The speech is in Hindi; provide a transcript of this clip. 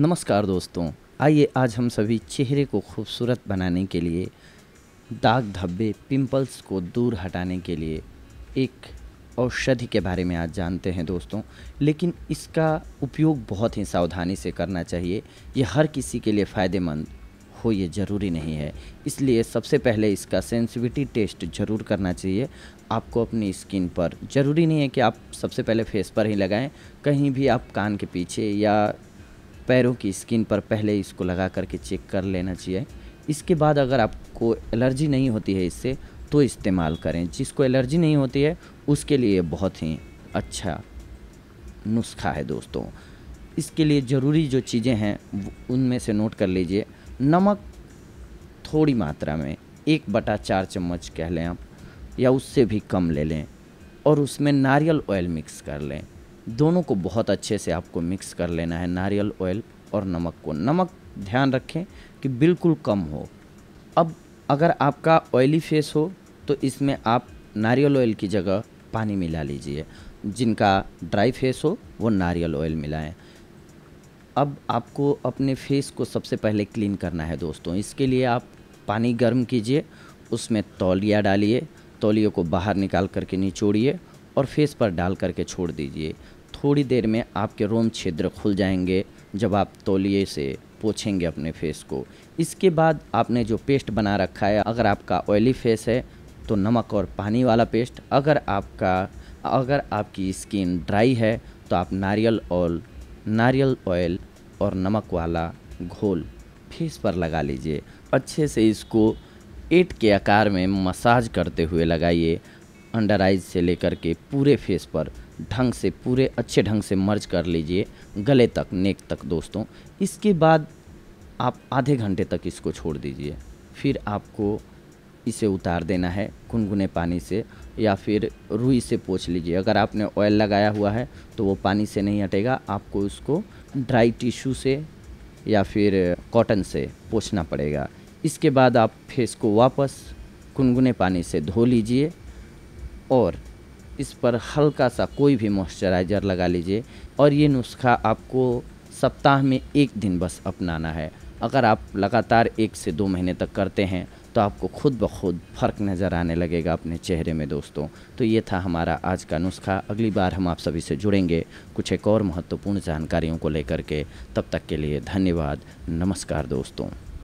नमस्कार दोस्तों आइए आज हम सभी चेहरे को खूबसूरत बनाने के लिए दाग धब्बे पिंपल्स को दूर हटाने के लिए एक औषधि के बारे में आज जानते हैं दोस्तों लेकिन इसका उपयोग बहुत ही सावधानी से करना चाहिए ये हर किसी के लिए फ़ायदेमंद हो ये ज़रूरी नहीं है इसलिए सबसे पहले इसका सेंसिटिविटी टेस्ट ज़रूर करना चाहिए आपको अपनी स्किन पर ज़रूरी नहीं है कि आप सबसे पहले फेस पर ही लगाएं कहीं भी आप कान के पीछे या पैरों की स्किन पर पहले इसको लगा करके चेक कर लेना चाहिए इसके बाद अगर आपको एलर्जी नहीं होती है इससे तो इस्तेमाल करें जिसको एलर्जी नहीं होती है उसके लिए बहुत ही अच्छा नुस्खा है दोस्तों इसके लिए ज़रूरी जो चीज़ें हैं उनमें से नोट कर लीजिए नमक थोड़ी मात्रा में एक बटा चार चम्मच कह लें आप या उससे भी कम ले लें और उसमें नारियल ऑयल मिक्स कर लें दोनों को बहुत अच्छे से आपको मिक्स कर लेना है नारियल ऑयल और नमक को नमक ध्यान रखें कि बिल्कुल कम हो अब अगर आपका ऑयली फेस हो तो इसमें आप नारियल ऑयल की जगह पानी मिला लीजिए जिनका ड्राई फेस हो वो नारियल ऑयल मिलाएं अब आपको अपने फेस को सबसे पहले क्लीन करना है दोस्तों इसके लिए आप पानी गर्म कीजिए उसमें तौलिया डालिए तौलिए को बाहर निकाल करके निचोड़िए और फेस पर डाल करके छोड़ दीजिए थोड़ी देर में आपके रोम छिद्र खुल जाएंगे जब आप तौलिए से पोछेंगे अपने फेस को इसके बाद आपने जो पेस्ट बना रखा है अगर आपका ऑयली फेस है तो नमक और पानी वाला पेस्ट अगर आपका अगर आपकी स्किन ड्राई है तो आप नारियल ऑयल नारियल ऑयल और नमक वाला घोल फेस पर लगा लीजिए अच्छे से इसको एट के आकार में मसाज करते हुए लगाइए अंडर आइज से लेकर के पूरे फेस पर ढंग से पूरे अच्छे ढंग से मर्ज कर लीजिए गले तक नेक तक दोस्तों इसके बाद आप आधे घंटे तक इसको छोड़ दीजिए फिर आपको इसे उतार देना है गुनगुने पानी से या फिर रुई से पोछ लीजिए अगर आपने ऑयल लगाया हुआ है तो वो पानी से नहीं हटेगा आपको उसको ड्राई टिश्यू से या फिर कॉटन से पोछना पड़ेगा इसके बाद आप फेस को वापस गुनगुने पानी से धो लीजिए और इस पर हल्का सा कोई भी मॉइस्चराइज़र लगा लीजिए और ये नुस्खा आपको सप्ताह में एक दिन बस अपनाना है अगर आप लगातार एक से दो महीने तक करते हैं तो आपको खुद ब खुद फ़र्क नज़र आने लगेगा अपने चेहरे में दोस्तों तो ये था हमारा आज का नुस्खा अगली बार हम आप सभी से जुड़ेंगे कुछ एक और महत्वपूर्ण जानकारियों को लेकर के तब तक के लिए धन्यवाद नमस्कार दोस्तों